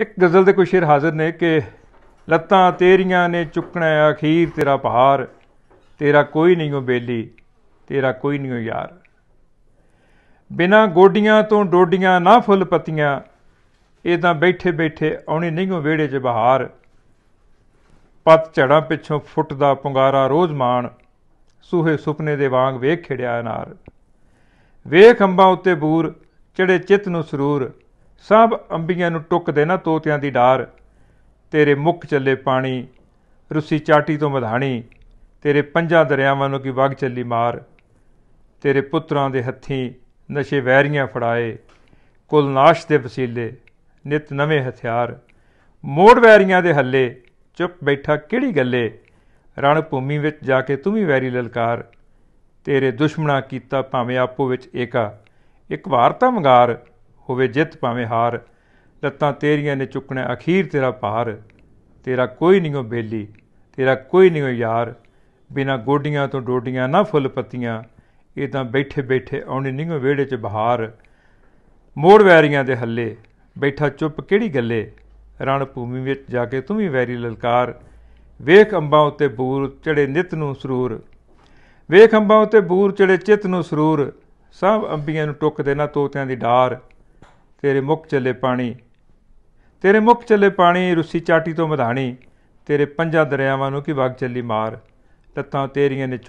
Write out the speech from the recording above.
ਇੱਕ ਗਜ਼ਲ ਦੇ ਕੋਈ ਸ਼ੇਰ ਹਾਜ਼ਰ ਨੇ ਕਿ ਲੱਤਾਂ ਤੇਰੀਆਂ ਨੇ ਚੁੱਕਣਾ ਅਖੀਰ ਤੇਰਾ ਪਹਾੜ ਤੇਰਾ ਕੋਈ ਨਹੀਂ ਓ ਬੇਲੀ ਤੇਰਾ ਕੋਈ ਨਹੀਂ ਓ ਯਾਰ ਬਿਨਾ ਗੋਡੀਆਂ ਤੋਂ ਡੋਡੀਆਂ ਨਾ ਫੁੱਲ ਪੱਤੀਆਂ ਇਹ ਤਾਂ ਬੈਠੇ ਬੈਠੇ ਆਉਣੀ ਨਹੀਂ ਉਹ ਵੇੜੇ 'ਚ ਬਹਾਰ ਪਤ ਝੜਾਂ ਪਿੱਛੋਂ ਫੁੱਟਦਾ ਪੁੰਗਾਰਾ ਰੋਜ਼ ਮਾਣ ਸੂਹੇ ਸੁਪਨੇ ਦੇ ਵਾਂਗ ਵੇਖ ਖੜਿਆ ਨਾਰ ਵੇਖ ਅੰਬਾਂ ਉੱਤੇ ਬੂਰ ਚੜੇ ਚਿੱਤ ਨੂੰ ਸਰੂਰ ਸਭ ਅੰਬੀਆਂ ਨੂੰ ਦੇ ਨਾ ਤੋਤਿਆਂ ਦੀ ਡਾਰ ਤੇਰੇ ਮੁਖ ਚੱਲੇ ਪਾਣੀ ਰੁੱਸੀ ਚਾਟੀ ਤੋਂ ਮਧਾਣੀ ਤੇਰੇ ਪੰਜਾਂ ਦਰਿਆਵਾਂ ਨੂੰ ਕੀ ਵਗ ਚੱਲੀ ਮਾਰ ਤੇਰੇ ਪੁੱਤਰਾਂ ਦੇ ਹੱਥੀ ਨਸ਼ੇ ਵੈਰੀਆਂ ਫੜਾਏ ਕੁਲ ਨਾਸ਼ ਦੇ ਵਸੀਲੇ ਨਿਤ ਨਵੇਂ ਹਥਿਆਰ ਮੋੜ ਵੈਰੀਆਂ ਦੇ ਹੱਲੇ ਚੁੱਪ ਬੈਠਾ ਕਿਹੜੀ ਗੱਲੇ ਰਣ ਭੂਮੀ ਵਿੱਚ ਜਾ ਕੇ ਤੂੰ ਵੀ ਵੈਰੀ ਲਲਕਾਰ ਤੇਰੇ ਦੁਸ਼ਮਣਾ ਕੀਤਾ ਭਾਵੇਂ ਆਪੋ ਵਿੱਚ ਏਕਾ ਇੱਕ ਵਾਰ ਤਾਂ ਮੰਗਾਰ ਹੋਵੇ ਜਿੱਤ ਭਾਵੇਂ ਹਾਰ ਲੱਤਾਂ ਤੇਰੀਆਂ ਨੇ ਚੁੱਕਣਾ ਅਖੀਰ ਤੇਰਾ ਭਾਰ ਤੇਰਾ ਕੋਈ ਨਹੀਂ ਉਹ ਬੇਲੀ ਤੇਰਾ ਕੋਈ ਨਹੀਂ ਉਹ ਯਾਰ ਬਿਨਾ ਗੋਡੀਆਂ ਤੋਂ ਡੋਡੀਆਂ ਨਾ ਫੁੱਲ ਪੱਤੀਆਂ ਇਹ ਤਾਂ ਬੈਠੇ ਬੈਠੇ ਆਉਣੀ ਨਹੀਂ ਉਹ ਵਿਹੜੇ 'ਚ ਬਹਾਰ ਮੋੜ ਵੈਰੀਆਂ ਦੇ ਹੱਲੇ ਬੈਠਾ ਚੁੱਪ ਕਿਹੜੀ ਗੱਲੇ ਰਣ ਭੂਮੀ ਵਿੱਚ ਜਾ ਕੇ ਤੂੰ ਵੀ ਵੈਰੀ ਲਲਕਾਰ ਵੇਖ ਅੰਬਾਂ ਉੱਤੇ ਬੂਰ ਚੜੇ ਨਿਤ ਨੂੰ ਸਰੂਰ ਵੇਖ ਅੰਬਾਂ ਉੱਤੇ ਬੂਰ ਚੜੇ ਚਿਤ ਨੂੰ ਸਰੂਰ ਸਭ ਅੰਬੀਆਂ ਨੂੰ ਟੁੱਕਦੇ ਨਾ ਤੋਤਿਆਂ ਦੀ ਡਾਰ ਤੇਰੇ ਮੁਖ ਚੱਲੇ ਪਾਣੀ ਤੇਰੇ ਮੁਖ ਚੱਲੇ ਪਾਣੀ ਰੁੱਸੀ ਚਾਟੀ ਤੋਂ ਮਧਾਣੀ ਤੇਰੇ ਪੰਜਾਂ ਦਰਿਆਵਾਂ ਨੂੰ ਕੀ ਵਗ ਚੱਲੀ ਮਾਰ ਤੱਤਾਂ ਤੇਰੀਆਂ ਨੇ